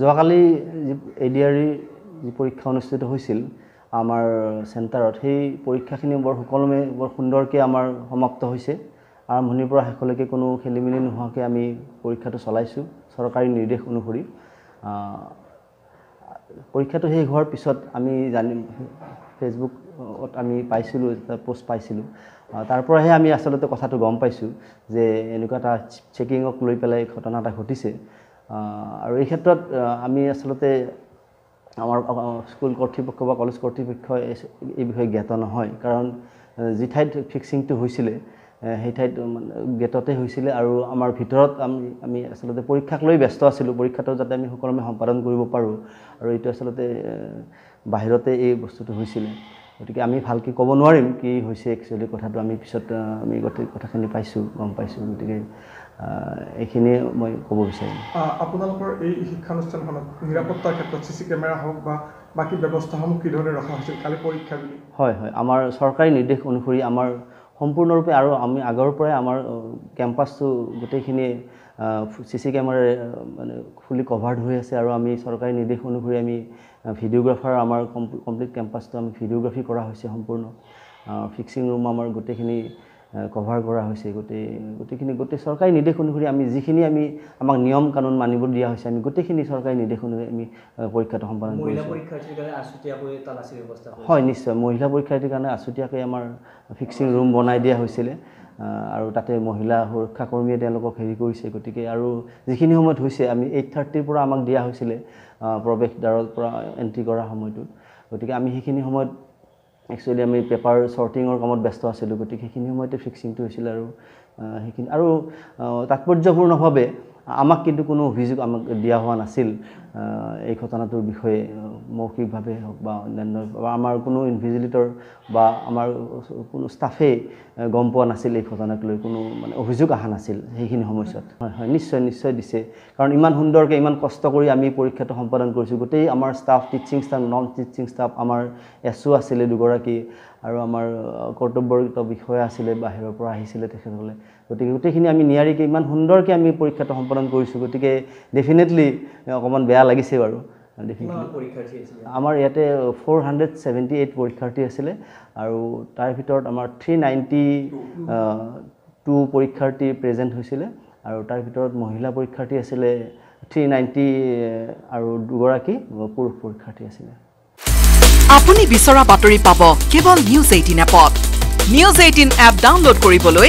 যোৱাকালি যি A D R ই যি পৰীক্ষা অনুষ্ঠিত হৈছিল আমাৰ চেণ্টাৰত সেই পৰীক্ষাখিনি বৰ সুকলমে বৰ সুন্দৰকৈ আমাৰ সমাপ্ত হৈছে আৰম্ভণিৰ পৰা শেষলৈকে কোনো খেলি মেলি নোহোৱাকৈ আমি পৰীক্ষাটো চলাইছোঁ চৰকাৰী নিৰ্দেশ অনুসৰি পৰীক্ষাটো শেষ হোৱাৰ পিছত আমি জানিম ফেচবুকত আমি পাইছিলোঁ এটা পোষ্ট পাইছিলোঁ তাৰ পৰাহে আমি আচলতে কথাটো গম পাইছোঁ যে এনেকুৱা এটা চেকিঙক লৈ পেলাই ঘটনা এটা ঘটিছে আৰু এই ক্ষেত্ৰত আমি আচলতে আমাৰ স্কুল কৰ্তৃপক্ষ বা কলেজ কৰ্তৃপক্ষ এই বিষয়ে জ্ঞাত নহয় কাৰণ যি ঠাইত ফিক্সিংটো হৈছিলে সেই ঠাইত মানে গেটতে হৈছিলে আৰু আমাৰ ভিতৰত আমি আমি আচলতে পৰীক্ষাক লৈ ব্যস্ত আছিলোঁ পৰীক্ষাটো যাতে আমি সুকলমে সম্পাদন কৰিব পাৰোঁ আৰু এইটো আচলতে বাহিৰতে এই বস্তুটো হৈছিলে গতিকে আমি ভালকৈ ক'ব নোৱাৰিম কি হৈছে একচুৱেলি কথাটো আমি পিছত আমি গোটেই কথাখিনি পাইছোঁ গম পাইছোঁ গতিকে এইখিনিয়ে মই ক'ব বিচাৰিম আপোনালোকৰ এই শিক্ষানুষ্ঠানখনত নিৰাপত্তাৰ ক্ষেত্ৰত চি চি কেমেৰা হওক বা বাকী ব্যৱস্থাসমূহ কি ধৰণে ৰখা হৈছিল কালি পৰীক্ষা বুলি হয় হয় আমাৰ চৰকাৰী নিৰ্দেশ অনুসৰি আমাৰ সম্পূৰ্ণৰূপে আৰু আমি আগৰ পৰাই আমাৰ কেম্পাছটো গোটেইখিনিয়ে চি চি কেমেৰাৰে মানে ফুলি কভাৰ্ড হৈ আছে আৰু আমি চৰকাৰী নিৰ্দেশ অনুসৰি আমি ভিডিঅ'গ্ৰাফাৰ আমাৰ কমপ্লিট কেম্পাছটো আমি ভিডিঅ'গ্ৰাফি কৰা হৈছে সম্পূৰ্ণ ফিক্সিং ৰুম আমাৰ গোটেইখিনি কভাৰ কৰা হৈছে গোটেই গোটেইখিনি গোটেই চৰকাৰী নিৰ্দেশ অনুসৰি আমি যিখিনি আমি আমাক নিয়ম কানুন মানিব দিয়া হৈছে আমি গোটেইখিনি চৰকাৰী নিৰ্দেশ অনুসৰি আমি পৰীক্ষাটো সম্পাদন কৰিছোঁ হয় নিশ্চয় মহিলা পৰীক্ষাৰ্থীৰ কাৰণে আছুতীয়াকৈ আমাৰ ফিক্সিং ৰুম বনাই দিয়া হৈছিলে আৰু তাতে মহিলা সুৰক্ষা কৰ্মীয়ে তেওঁলোকক হেৰি কৰিছে গতিকে আৰু যিখিনি সময়ত হৈছে আমি এইট থাৰ্টিৰ পৰা আমাক দিয়া হৈছিলে প্ৰৱেশদ্বাৰৰ পৰা এণ্ট্ৰি কৰা সময়টোত গতিকে আমি সেইখিনি সময়ত একচুৱেলি আমি পেপাৰ চৰ্টিঙৰ কামত ব্যস্ত আছিলোঁ গতিকে সেইখিনি সময়তে ফিক্সিংটো হৈছিলে আৰু সেইখিনি আৰু তাৎপৰ্যপূৰ্ণভাৱে আমাক কিন্তু কোনো অভিযোগ আমাক দিয়া হোৱা নাছিল এই ঘটনাটোৰ বিষয়ে মৌখিকভাৱে হওক বা অন্যান্য আমাৰ কোনো ইনভিজিলেটৰ বা আমাৰ কোনো ষ্টাফেই গম পোৱা নাছিল এই ঘটনাক লৈ কোনো মানে অভিযোগ অহা নাছিল সেইখিনি সময়ছোৱাত হয় হয় নিশ্চয় নিশ্চয় দিছে কাৰণ ইমান সুন্দৰকৈ ইমান কষ্ট কৰি আমি পৰীক্ষাটো সম্পাদন কৰিছোঁ গোটেই আমাৰ staff teaching staff non teaching staff আমাৰ এছ অ' আছিলে দুগৰাকী আৰু আমাৰ কৰ্তব্যৰত বিষয়া আছিলে বাহিৰৰ পৰা আহিছিলে তেখেতসকলে গতিকে গোটেইখিনি আমি নিয়াৰিকৈ ইমান সুন্দৰকৈ আমি পৰীক্ষাটো সম্পাদন কৰিছোঁ গতিকে ডেফিনেটলি অকণমান বেয়া লাগিছে বাৰু আমাৰ ইয়াতে ফ'ৰ হাণ্ড্ৰেড ছেভেণ্টি এইট পৰীক্ষাৰ্থী আছিলে আৰু তাৰ ভিতৰত আমাৰ থ্ৰী নাইণ্টি টু পৰীক্ষাৰ্থী প্ৰেজেণ্ট হৈছিলে আৰু তাৰ ভিতৰত মহিলা পৰীক্ষাৰ্থী আছিলে থ্ৰী নাইণ্টি আৰু দুগৰাকী পুৰুষ পৰীক্ষাৰ্থী আছিলে আপুনি বিচৰা বাতৰি পাব কেৱল নিউজ এইটিন এপত নিউজ এইটিন এপ ডাউনলোড কৰিবলৈ